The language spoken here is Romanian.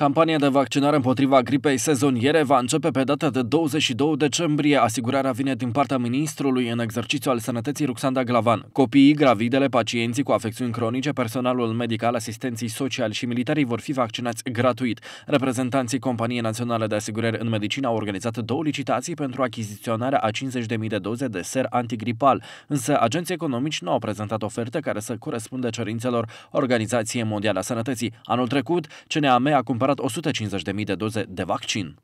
Campania de vaccinare împotriva gripei sezoniere va începe pe data de 22 decembrie. Asigurarea vine din partea ministrului în exercițiu al sănătății Ruxanda Glavan. Copiii, gravidele, pacienții cu afecțiuni cronice, personalul medical, asistenții sociali și militarii vor fi vaccinați gratuit. Reprezentanții Companiei Naționale de Asigurări în Medicină au organizat două licitații pentru achiziționarea a 50.000 de doze de ser antigripal, însă agenții economici nu au prezentat oferte care să corespundă cerințelor Organizației Mondiale a Sănătății. Anul trecut, CNAM a cumpărat cumpărat 150.000 de doze de vaccin.